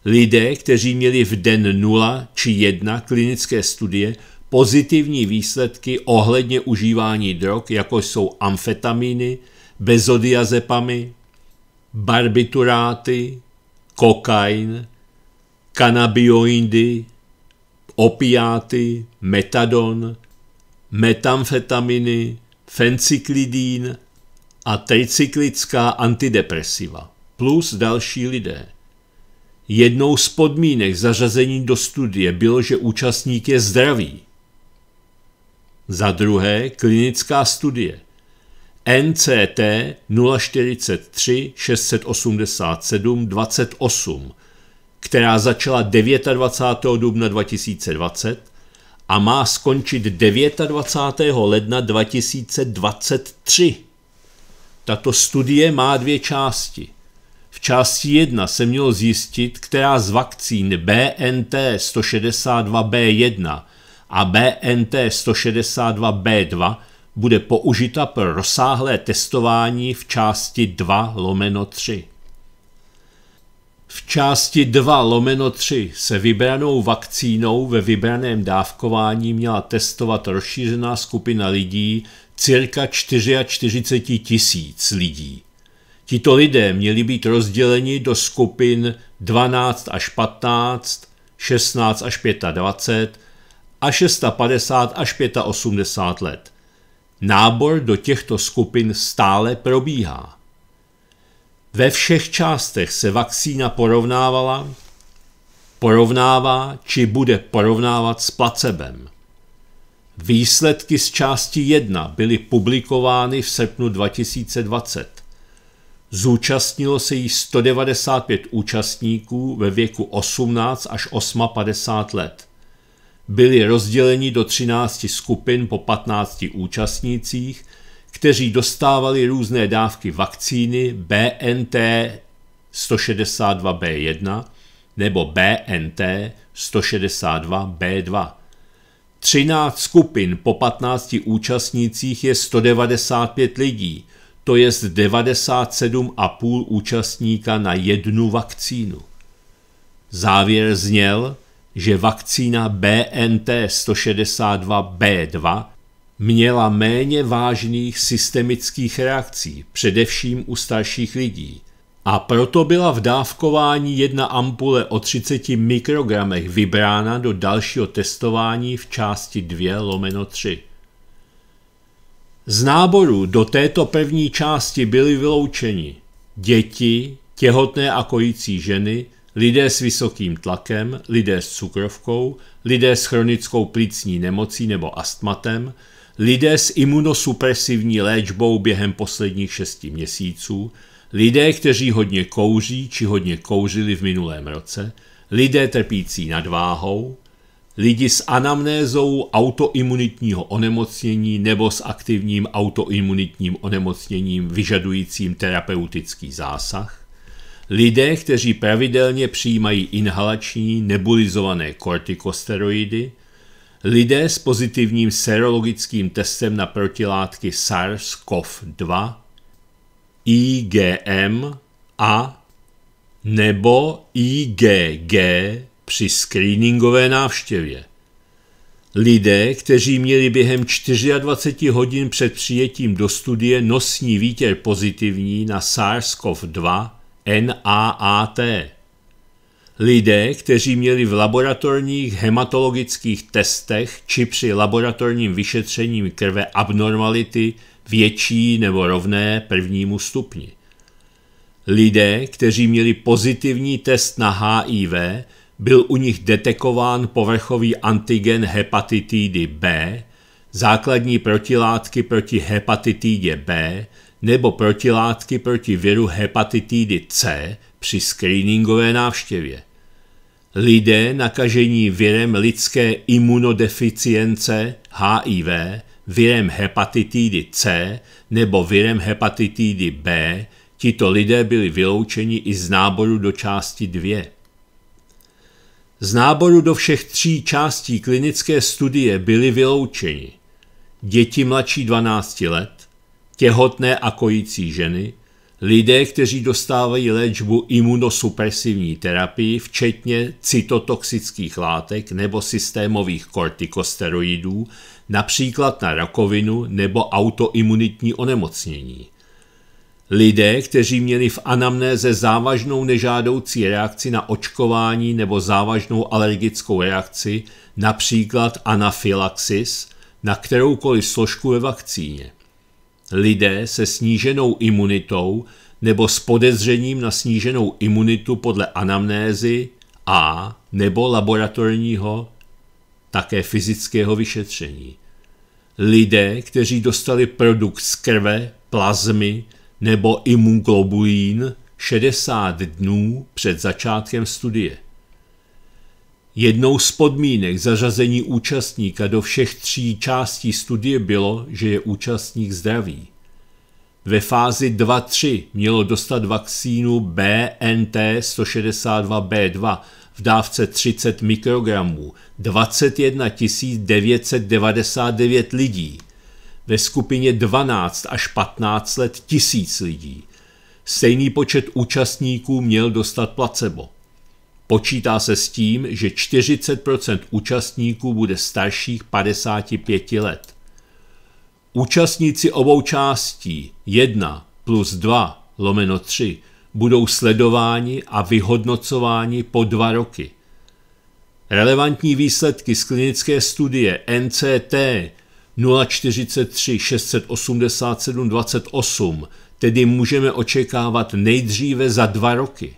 Speaker 1: lidé, kteří měli v den 0 či 1 klinické studie pozitivní výsledky ohledně užívání drog, jako jsou amfetamíny, bezodiazepamy, barbituráty, kokain, kanabioidy, opiáty, metadon, metamfetaminy, fenciklidín a tricyklická antidepresiva, plus další lidé. Jednou z podmínek zařazení do studie bylo, že účastník je zdravý. Za druhé, klinická studie. NCT 043 687 28, která začala 29. dubna 2020 a má skončit 29. ledna 2023. Tato studie má dvě části. V části 1 se mělo zjistit, která z vakcín BNT 162B1 a BNT 162B2 bude použita pro rozsáhlé testování v části 2 lomeno 3. V části 2 lomeno 3 se vybranou vakcínou ve vybraném dávkování měla testovat rozšířená skupina lidí cirka 44 tisíc lidí. Tito lidé měli být rozděleni do skupin 12 až 15, 16 až 25 a 650 až 85 let. Nábor do těchto skupin stále probíhá. Ve všech částech se vakcína porovnávala, porovnává či bude porovnávat s placebem. Výsledky z části 1 byly publikovány v srpnu 2020. Zúčastnilo se jí 195 účastníků ve věku 18 až 58 let. Byli rozděleni do 13 skupin po 15 účastnících – kteří dostávali různé dávky vakcíny BNT 162B1 nebo BNT 162B2. 13 skupin po 15 účastnících je 195 lidí, to je 97,5 účastníka na jednu vakcínu. Závěr zněl, že vakcína BNT 162B2 měla méně vážných systemických reakcí, především u starších lidí. A proto byla v dávkování jedna ampule o 30 mikrogramech vybrána do dalšího testování v části 2 lomeno 3. Z náboru do této první části byly vyloučeni děti, těhotné a kojící ženy, lidé s vysokým tlakem, lidé s cukrovkou, lidé s chronickou plicní nemocí nebo astmatem, lidé s imunosupresivní léčbou během posledních šesti měsíců, lidé, kteří hodně kouří či hodně kouřili v minulém roce, lidé trpící nadváhou, lidi s anamnézou autoimunitního onemocnění nebo s aktivním autoimunitním onemocněním vyžadujícím terapeutický zásah, lidé, kteří pravidelně přijímají inhalační nebulizované kortikosteroidy, Lidé s pozitivním serologickým testem na protilátky SARS-CoV-2, IgM a nebo IgG při screeningové návštěvě. Lidé, kteří měli během 24 hodin před přijetím do studie nosní výtěr pozitivní na SARS-CoV-2 NAAT. Lidé, kteří měli v laboratorních hematologických testech či při laboratorním vyšetření krve abnormality větší nebo rovné prvnímu stupni. Lidé, kteří měli pozitivní test na HIV, byl u nich detekován povrchový antigen hepatitidy B, základní protilátky proti hepatitidě B nebo protilátky proti viru hepatitidy C při screeningové návštěvě. Lidé nakažení virem lidské imunodeficience HIV, virem hepatitidy C nebo virem hepatitidy B, tito lidé byli vyloučeni i z náboru do části 2. Z náboru do všech tří částí klinické studie byly vyloučeni děti mladší 12 let, těhotné a kojící ženy, Lidé, kteří dostávají léčbu imunosupresivní terapii, včetně cytotoxických látek nebo systémových kortikosteroidů, například na rakovinu nebo autoimunitní onemocnění. Lidé, kteří měli v anamnéze závažnou nežádoucí reakci na očkování nebo závažnou alergickou reakci, například anafylaxis, na kteroukoliv složku ve vakcíně lidé se sníženou imunitou nebo s podezřením na sníženou imunitu podle anamnézy a nebo laboratorního také fyzického vyšetření. Lidé, kteří dostali produkt z krve, plazmy nebo imunglobulín 60 dnů před začátkem studie. Jednou z podmínek zařazení účastníka do všech tří částí studie bylo, že je účastník zdravý. Ve fázi 2-3 mělo dostat vakcínu BNT 162B2 v dávce 30 mikrogramů 21 999 lidí, ve skupině 12 až 15 let 1000 lidí. Stejný počet účastníků měl dostat placebo. Počítá se s tím, že 40 účastníků bude starších 55 let. Účastníci obou částí 1 plus 2 lomeno 3 budou sledováni a vyhodnocováni po dva roky. Relevantní výsledky z klinické studie NCT 043 687 28 tedy můžeme očekávat nejdříve za dva roky.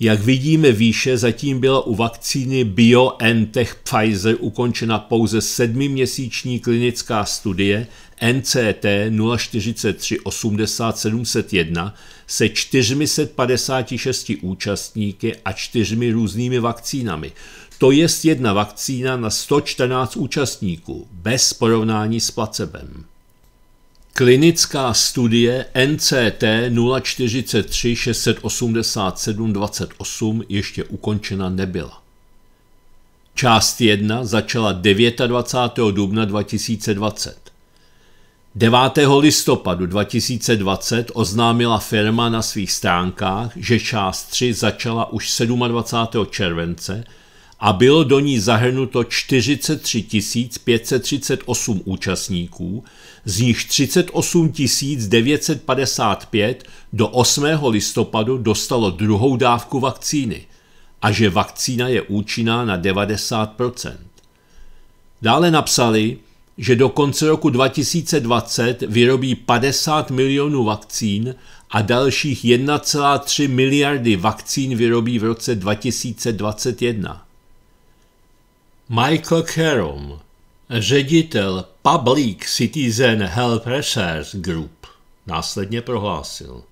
Speaker 1: Jak vidíme výše, zatím byla u vakcíny BioNTech Pfizer ukončena pouze sedmiměsíční klinická studie NCT 0438701 se 456 účastníky a čtyřmi různými vakcínami. To je jedna vakcína na 114 účastníků, bez porovnání s placebem. Klinická studie NCT 043 687 28 ještě ukončena nebyla. Část 1 začala 29. dubna 2020. 9. listopadu 2020 oznámila firma na svých stránkách, že část 3 začala už 27. července a bylo do ní zahrnuto 43 538 účastníků, z nich 38 955 do 8. listopadu dostalo druhou dávku vakcíny a že vakcína je účinná na 90 Dále napsali, že do konce roku 2020 vyrobí 50 milionů vakcín a dalších 1,3 miliardy vakcín vyrobí v roce 2021. Michael Kerum, ředitel Public Citizen Health Research Group, následně prohlásil.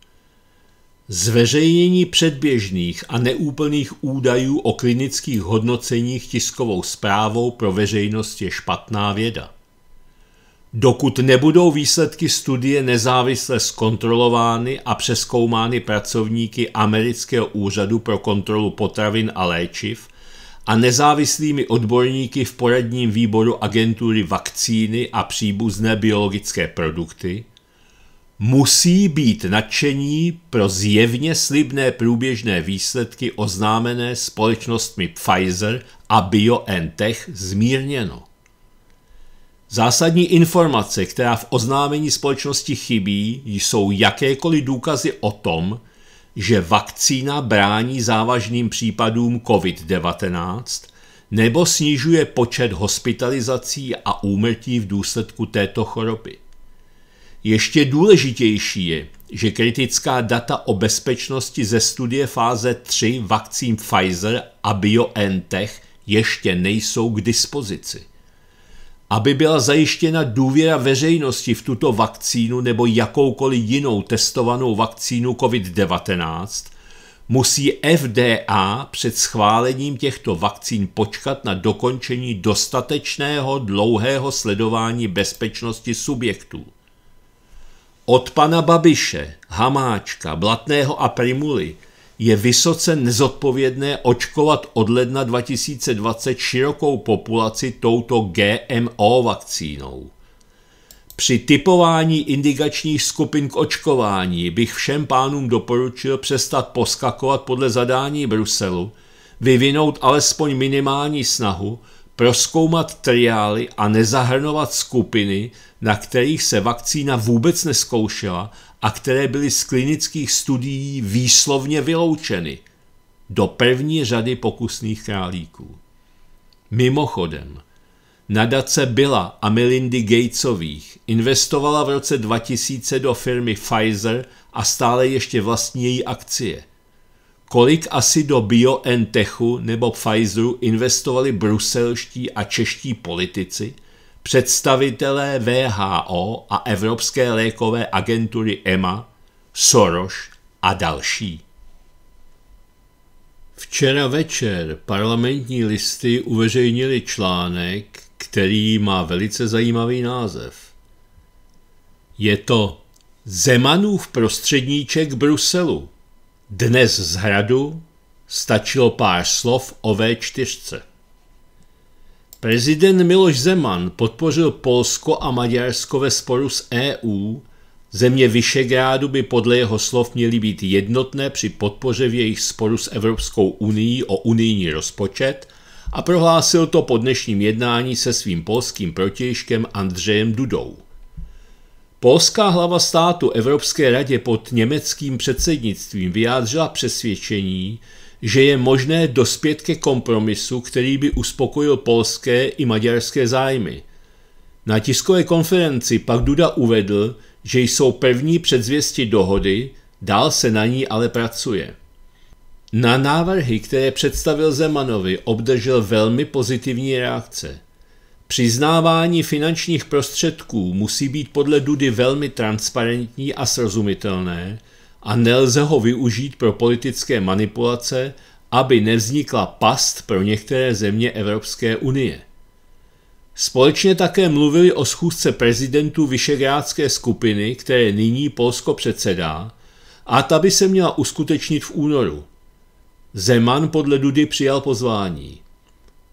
Speaker 1: Zveřejnění předběžných a neúplných údajů o klinických hodnoceních tiskovou zprávou pro veřejnost je špatná věda. Dokud nebudou výsledky studie nezávisle zkontrolovány a přeskoumány pracovníky Amerického úřadu pro kontrolu potravin a léčiv – a nezávislými odborníky v poradním výboru agentury vakcíny a příbuzné biologické produkty, musí být nadšení pro zjevně slibné průběžné výsledky oznámené společnostmi Pfizer a BioNTech zmírněno. Zásadní informace, která v oznámení společnosti chybí, jsou jakékoliv důkazy o tom, že vakcína brání závažným případům COVID-19 nebo snižuje počet hospitalizací a úmrtí v důsledku této choroby. Ještě důležitější je, že kritická data o bezpečnosti ze studie fáze 3 vakcín Pfizer a BioNTech ještě nejsou k dispozici aby byla zajištěna důvěra veřejnosti v tuto vakcínu nebo jakoukoliv jinou testovanou vakcínu COVID-19, musí FDA před schválením těchto vakcín počkat na dokončení dostatečného dlouhého sledování bezpečnosti subjektů. Od pana Babiše, Hamáčka, Blatného a Primuly je vysoce nezodpovědné očkovat od ledna 2020 širokou populaci touto GMO vakcínou. Při typování indikačních skupin k očkování bych všem pánům doporučil přestat poskakovat podle zadání Bruselu, vyvinout alespoň minimální snahu, proskoumat triály a nezahrnovat skupiny, na kterých se vakcína vůbec neskoušela a které byly z klinických studií výslovně vyloučeny do první řady pokusných králíků. Mimochodem, nadace byla a Melindy Gatesových investovala v roce 2000 do firmy Pfizer a stále ještě vlastní její akcie. Kolik asi do BioNTechu nebo Pfizeru investovali bruselští a čeští politici – představitelé VHO a Evropské lékové agentury EMA, Soros a další. Včera večer parlamentní listy uveřejnili článek, který má velice zajímavý název. Je to Zemanův prostředníček Bruselu. Dnes z hradu stačilo pár slov o V4. Prezident Miloš Zeman podpořil Polsko a Maďarsko ve sporu s EU. Země Vyšegrádu by podle jeho slov měly být jednotné při podpoře v jejich sporu s Evropskou unii o unijní rozpočet a prohlásil to po dnešním jednání se svým polským protějškem Andřejem Dudou. Polská hlava státu Evropské radě pod německým předsednictvím vyjádřila přesvědčení, že je možné dospět ke kompromisu, který by uspokojil polské i maďarské zájmy. Na tiskové konferenci pak Duda uvedl, že jsou první předzvěsti dohody, dál se na ní ale pracuje. Na návrhy, které představil Zemanovi, obdržel velmi pozitivní reakce. Přiznávání finančních prostředků musí být podle Dudy velmi transparentní a srozumitelné, a nelze ho využít pro politické manipulace, aby nevznikla past pro některé země Evropské unie. Společně také mluvili o schůzce prezidentů Vyšegrádské skupiny, které nyní Polsko předsedá, a ta by se měla uskutečnit v únoru. Zeman podle Dudy přijal pozvání.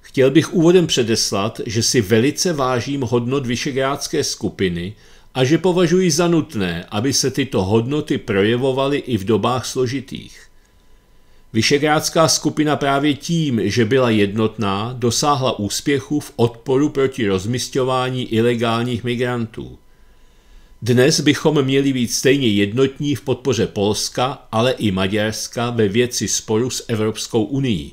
Speaker 1: Chtěl bych úvodem předeslat, že si velice vážím hodnot Vyšegrádské skupiny – a že považují za nutné, aby se tyto hodnoty projevovaly i v dobách složitých. Vyšegrádská skupina právě tím, že byla jednotná, dosáhla úspěchu v odporu proti rozmysťování ilegálních migrantů. Dnes bychom měli být stejně jednotní v podpoře Polska, ale i Maďarska ve věci sporu s Evropskou unii,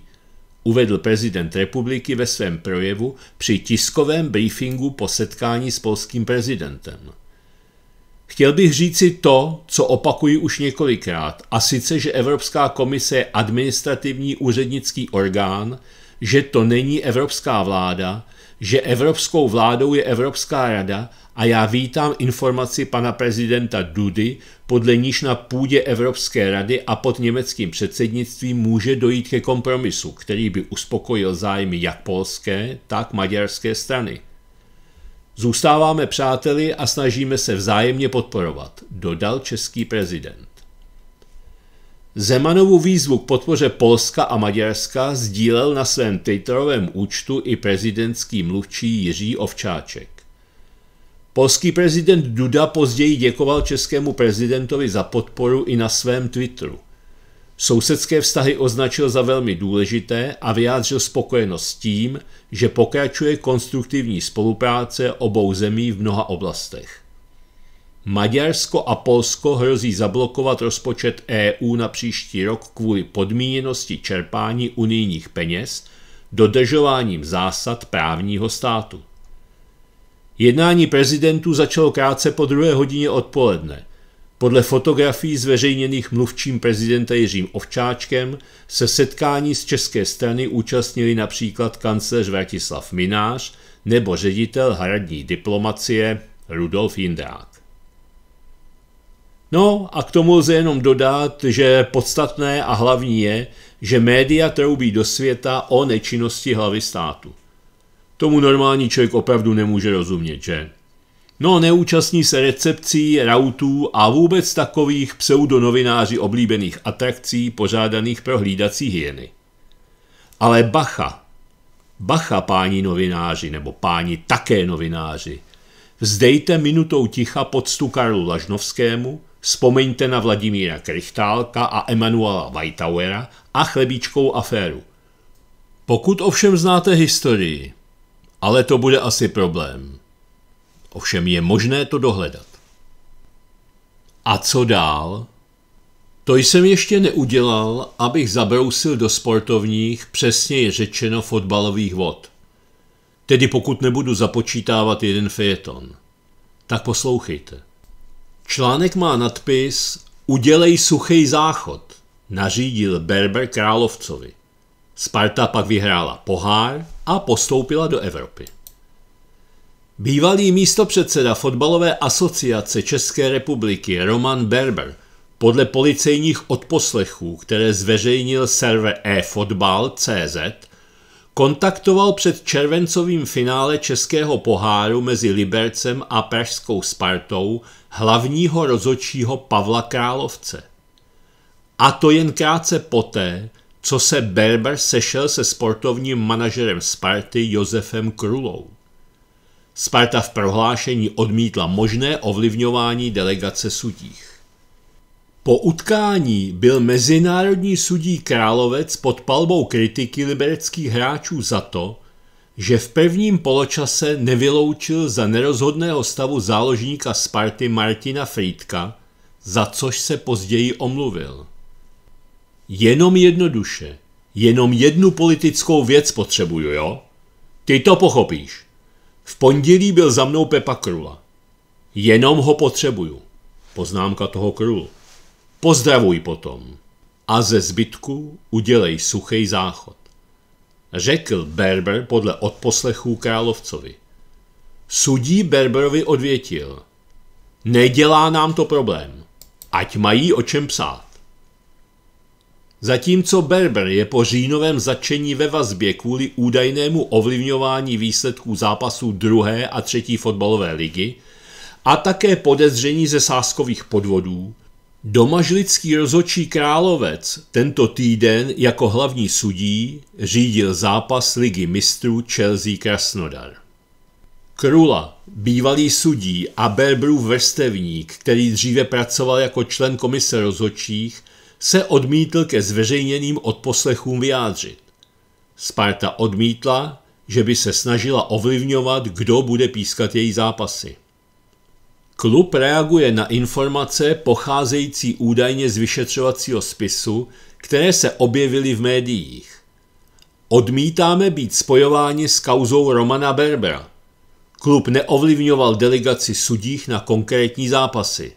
Speaker 1: uvedl prezident republiky ve svém projevu při tiskovém briefingu po setkání s polským prezidentem. Chtěl bych říci to, co opakuji už několikrát, a sice, že Evropská komise je administrativní úřednický orgán, že to není evropská vláda, že evropskou vládou je Evropská rada a já vítám informaci pana prezidenta Dudy, podle níž na půdě Evropské rady a pod německým předsednictvím může dojít ke kompromisu, který by uspokojil zájmy jak polské, tak maďarské strany. Zůstáváme přáteli a snažíme se vzájemně podporovat, dodal český prezident. Zemanovu výzvu k podpoře Polska a Maďarska sdílel na svém Twitterovém účtu i prezidentský mluvčí Jiří Ovčáček. Polský prezident Duda později děkoval českému prezidentovi za podporu i na svém Twitteru. Sousedské vztahy označil za velmi důležité a vyjádřil spokojenost s tím, že pokračuje konstruktivní spolupráce obou zemí v mnoha oblastech. Maďarsko a Polsko hrozí zablokovat rozpočet EU na příští rok kvůli podmíněnosti čerpání unijních peněz dodržováním zásad právního státu. Jednání prezidentů začalo krátce po druhé hodině odpoledne. Podle fotografií zveřejněných mluvčím prezidenta Jiřím Ovčáčkem se setkání z české strany účastnili například kancléř Vratislav Minář nebo ředitel hradní diplomacie Rudolf Jindrák. No a k tomu lze jenom dodat, že podstatné a hlavní je, že média troubí do světa o nečinnosti hlavy státu. Tomu normální člověk opravdu nemůže rozumět, že? No, neúčastní se recepcí, rautů a vůbec takových pseudonovináři oblíbených atrakcí pořádaných pro hlídací hyeny. Ale bacha, bacha páni novináři, nebo páni také novináři, vzdejte minutou ticha poctu Karlu Lažnovskému, vzpomeňte na Vladimíra Krychtálka a Emanuela Weitauera a chlebíčkou aféru. Pokud ovšem znáte historii, ale to bude asi problém. Ovšem je možné to dohledat. A co dál? To jsem ještě neudělal, abych zabrousil do sportovních, přesněji řečeno fotbalových vod. Tedy pokud nebudu započítávat jeden fejeton. Tak poslouchejte. Článek má nadpis Udělej suchý záchod, nařídil Berber Královcovi. Sparta pak vyhrála pohár a postoupila do Evropy. Bývalý místopředseda fotbalové asociace České republiky Roman Berber podle policejních odposlechů, které zveřejnil server eFotbal.cz, kontaktoval před červencovým finále Českého poháru mezi Libercem a Pražskou Spartou hlavního rozočího Pavla Královce. A to jen krátce poté, co se Berber sešel se sportovním manažerem Sparty Josefem Krulou. Sparta v prohlášení odmítla možné ovlivňování delegace sudích. Po utkání byl mezinárodní sudí Královec pod palbou kritiky libereckých hráčů za to, že v prvním poločase nevyloučil za nerozhodného stavu záložníka Sparty Martina Frýdka, za což se později omluvil. Jenom jednoduše, jenom jednu politickou věc potřebuju, jo? Ty to pochopíš. V pondělí byl za mnou Pepa Krula. Jenom ho potřebuju. Poznámka toho Krulu. Pozdravuj potom. A ze zbytku udělej suchý záchod. Řekl Berber podle odposlechů královcovi. Sudí Berberovi odvětil. Nedělá nám to problém. Ať mají o čem psát. Zatímco Berber je po říjnovém začení ve vazbě kvůli údajnému ovlivňování výsledků zápasů druhé a třetí fotbalové ligy a také podezření ze sáskových podvodů, domažlický rozhodčí Královec tento týden jako hlavní sudí řídil zápas ligy mistrů Chelsea Krasnodar. Krula, bývalý sudí a Berberův vrstevník, který dříve pracoval jako člen komise rozhodčích, se odmítl ke zveřejněným odposlechům vyjádřit. Sparta odmítla, že by se snažila ovlivňovat, kdo bude pískat její zápasy. Klub reaguje na informace pocházející údajně z vyšetřovacího spisu, které se objevily v médiích. Odmítáme být spojováni s kauzou Romana Berbera. Klub neovlivňoval delegaci sudích na konkrétní zápasy.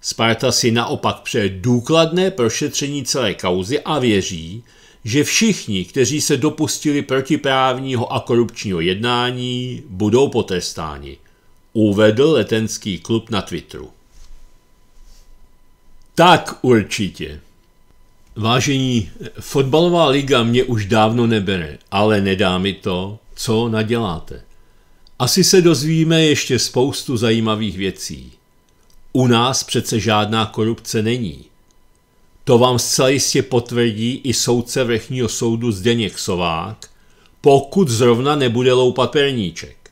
Speaker 1: Sparta si naopak přeje důkladné prošetření celé kauzy a věří, že všichni, kteří se dopustili protiprávního a korupčního jednání, budou potrestáni, uvedl letenský klub na Twitteru. Tak určitě. Vážení, fotbalová liga mě už dávno nebere, ale nedá mi to, co naděláte. Asi se dozvíme ještě spoustu zajímavých věcí. U nás přece žádná korupce není. To vám zcela jistě potvrdí i soudce vrchního soudu Zdeněk Sovák, pokud zrovna nebude loupat perníček.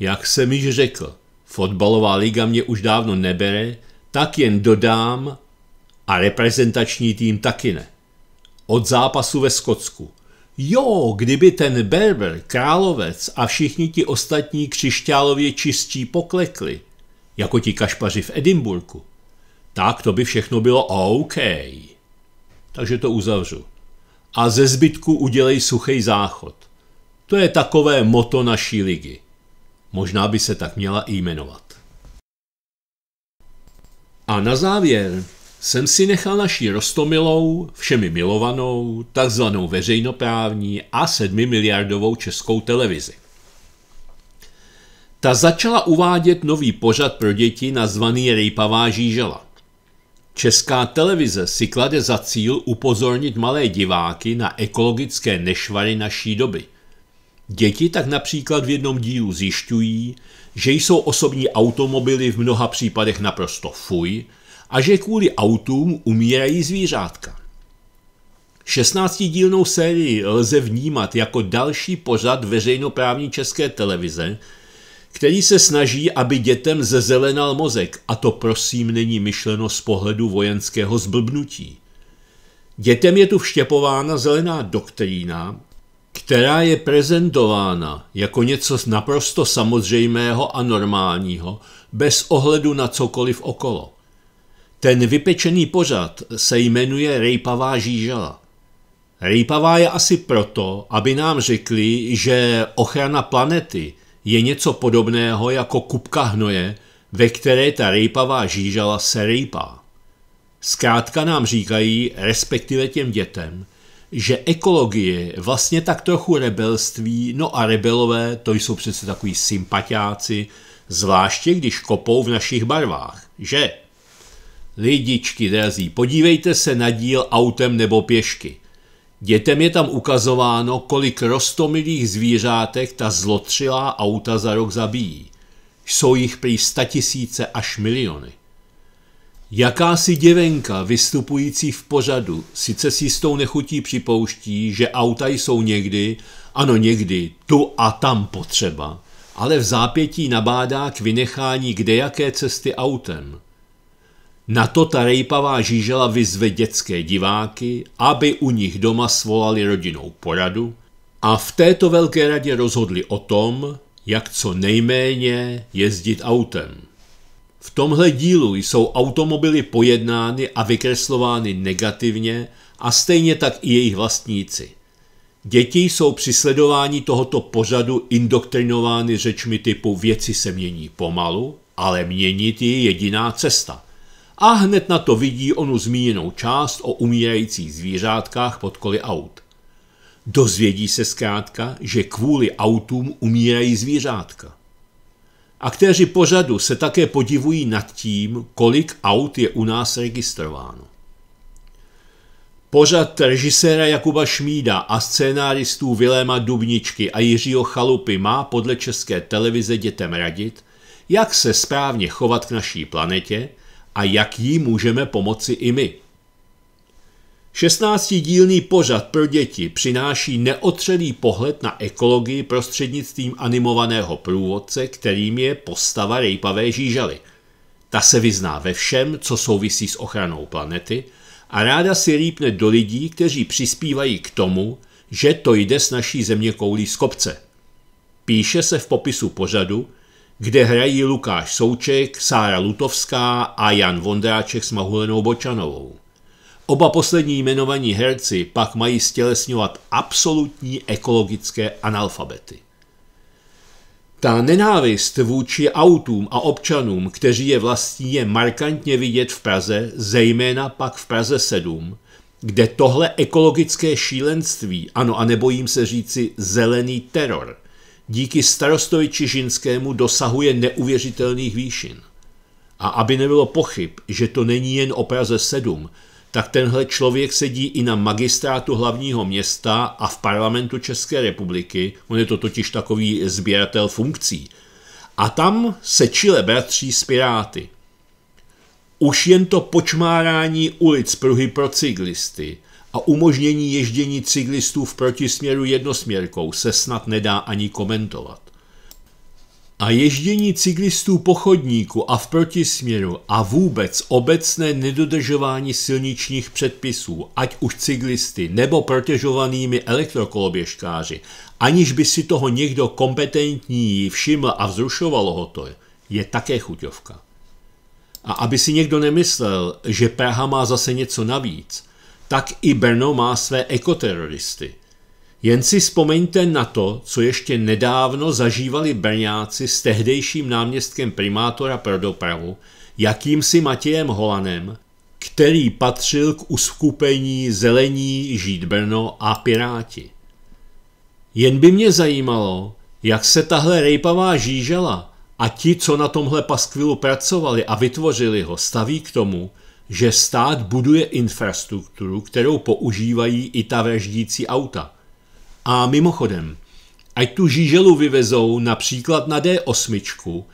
Speaker 1: Jak jsem již řekl, fotbalová liga mě už dávno nebere, tak jen dodám a reprezentační tým taky ne. Od zápasu ve Skotsku. Jo, kdyby ten Berber, Královec a všichni ti ostatní křišťálově čistí poklekli – jako ti kašpaři v Edimburku, tak to by všechno bylo OK. Takže to uzavřu. A ze zbytku udělej suchý záchod. To je takové moto naší ligy. Možná by se tak měla i jmenovat. A na závěr jsem si nechal naší rostomilou, všemi milovanou, takzvanou veřejnoprávní a sedmimiliardovou českou televizi. Ta začala uvádět nový pořad pro děti nazvaný Rejpavá žížela. Česká televize si klade za cíl upozornit malé diváky na ekologické nešvary naší doby. Děti tak například v jednom dílu zjišťují, že jsou osobní automobily v mnoha případech naprosto fuj a že kvůli autům umírají zvířátka. 16-dílnou sérii lze vnímat jako další pořad veřejnoprávní české televize, který se snaží, aby dětem zezelenal mozek, a to prosím není myšleno z pohledu vojenského zblbnutí. Dětem je tu vštěpována zelená doktrína, která je prezentována jako něco naprosto samozřejmého a normálního, bez ohledu na cokoliv okolo. Ten vypečený pořad se jmenuje Rejpavá žížala. Rejpavá je asi proto, aby nám řekli, že ochrana planety je něco podobného jako kupka hnoje, ve které ta rejpavá žížala se rejpá. Zkrátka nám říkají, respektive těm dětem, že ekologie je vlastně tak trochu rebelství, no a rebelové to jsou přece takový sympatiáci, zvláště když kopou v našich barvách, že? Lidičky drazí, podívejte se na díl autem nebo pěšky. Dětem je tam ukazováno, kolik rostomilých zvířátek ta zlotřilá auta za rok zabíjí. Jsou jich prý tisíce až miliony. Jakási děvenka vystupující v pořadu sice s jistou nechutí připouští, že auta jsou někdy, ano někdy, tu a tam potřeba, ale v zápětí nabádá k vynechání kdejaké cesty autem. Na to ta rejpavá žížela vyzve dětské diváky, aby u nich doma svolali rodinnou poradu a v této velké radě rozhodli o tom, jak co nejméně jezdit autem. V tomhle dílu jsou automobily pojednány a vykreslovány negativně a stejně tak i jejich vlastníci. Děti jsou při sledování tohoto pořadu indoktrinovány řečmi typu věci se mění pomalu, ale měnit je jediná cesta – a hned na to vidí onu zmíněnou část o umírajících zvířátkách pod koli aut. Dozvědí se zkrátka, že kvůli autům umírají zvířátka. Aktéři pořadu se také podivují nad tím, kolik aut je u nás registrováno. Pořad režiséra Jakuba Šmída a scénáristů Viléma Dubničky a Jiřího Chalupy má podle české televize dětem radit, jak se správně chovat k naší planetě – a jak jí můžeme pomoci i my. 16-dílný pořad pro děti přináší neotřelý pohled na ekologii prostřednictvím animovaného průvodce, kterým je postava rejpavé žížaly. Ta se vyzná ve všem, co souvisí s ochranou planety a ráda si rýpne do lidí, kteří přispívají k tomu, že to jde s naší země koulí z kopce. Píše se v popisu pořadu, kde hrají Lukáš Souček, Sára Lutovská a Jan Vondráček s Mahulenou Bočanovou. Oba poslední jmenovaní herci pak mají stělesňovat absolutní ekologické analfabety. Ta nenávist vůči autům a občanům, kteří je vlastní, je markantně vidět v Praze, zejména pak v Praze 7, kde tohle ekologické šílenství, ano a nebojím se říci zelený teror – díky starostovi Čižinskému dosahuje neuvěřitelných výšin. A aby nebylo pochyb, že to není jen o Praze 7, tak tenhle člověk sedí i na magistrátu hlavního města a v parlamentu České republiky, on je to totiž takový sběratel funkcí, a tam se čile bratří s Piráty. Už jen to počmárání ulic pruhy pro cyklisty – a umožnění ježdění cyklistů v protisměru jednosměrkou se snad nedá ani komentovat. A ježdění cyklistů po chodníku a v protisměru a vůbec obecné nedodržování silničních předpisů, ať už cyklisty nebo protěžovanými elektrokoloběžkáři, aniž by si toho někdo kompetentní všiml a vzrušovalo ho to, je také chuťovka. A aby si někdo nemyslel, že Praha má zase něco navíc – tak i Brno má své ekoteroristy. Jen si vzpomeňte na to, co ještě nedávno zažívali Brňáci s tehdejším náměstkem primátora pro dopravu, jakýmsi Matějem Holanem, který patřil k uskupení Zelení, Žít Brno a Piráti. Jen by mě zajímalo, jak se tahle rejpavá žížela a ti, co na tomhle paskvilu pracovali a vytvořili ho, staví k tomu, že stát buduje infrastrukturu, kterou používají i ta vraždící auta. A mimochodem, ať tu žíželu vyvezou například na D8,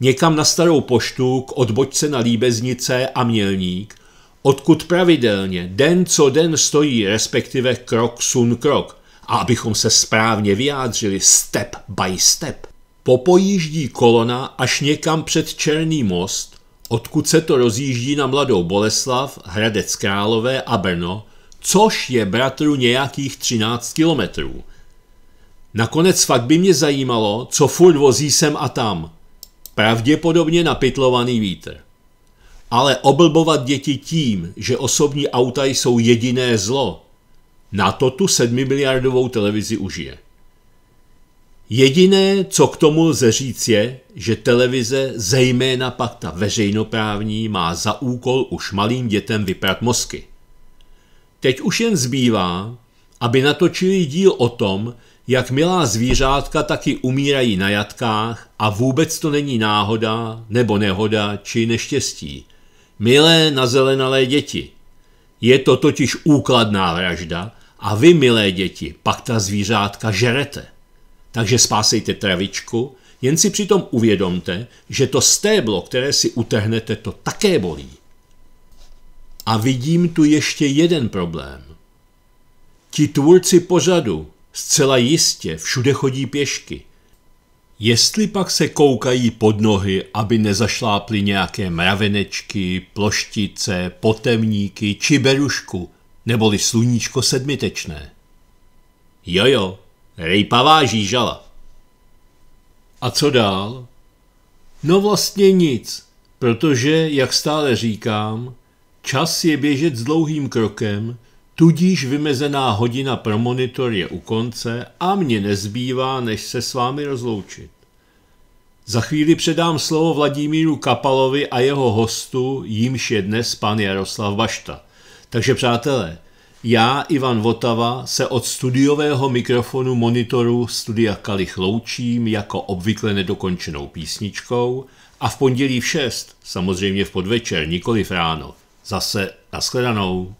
Speaker 1: někam na starou poštu k odbočce na Líbeznice a Mělník, odkud pravidelně den co den stojí respektive krok sun krok a abychom se správně vyjádřili step by step. Popojíždí kolona až někam před Černý most odkud se to rozjíždí na Mladou Boleslav, Hradec Králové a Brno, což je bratru nějakých 13 kilometrů. Nakonec fakt by mě zajímalo, co furt vozí sem a tam. Pravděpodobně napitlovaný vítr. Ale oblbovat děti tím, že osobní auta jsou jediné zlo, na to tu miliardovou televizi užije. Jediné, co k tomu lze říct, je, že televize, zejména pak ta veřejnoprávní, má za úkol už malým dětem vyprat mozky. Teď už jen zbývá, aby natočili díl o tom, jak milá zvířátka taky umírají na jatkách a vůbec to není náhoda nebo nehoda či neštěstí. Milé nazelenalé děti. Je to totiž úkladná vražda a vy, milé děti, pak ta zvířátka žerete. Takže spásejte travičku, jen si přitom uvědomte, že to stéblo, které si utrhnete, to také bolí. A vidím tu ještě jeden problém. Ti tvůrci pořadu zcela jistě všude chodí pěšky. Jestli pak se koukají pod nohy, aby nezašlápli nějaké mravenečky, ploštice, potemníky či berušku, neboli sluníčko sedmitečné. Jojo, Rejpavá žížala. A co dál? No vlastně nic, protože, jak stále říkám, čas je běžet s dlouhým krokem, tudíž vymezená hodina pro monitor je u konce a mě nezbývá, než se s vámi rozloučit. Za chvíli předám slovo Vladimíru Kapalovi a jeho hostu, jímž je dnes pan Jaroslav Bašta. Takže přátelé, já, Ivan Votava, se od studiového mikrofonu monitoru Studia Kalich loučím jako obvykle nedokončenou písničkou a v pondělí v 6, samozřejmě v podvečer, nikoli v ráno, zase nashledanou.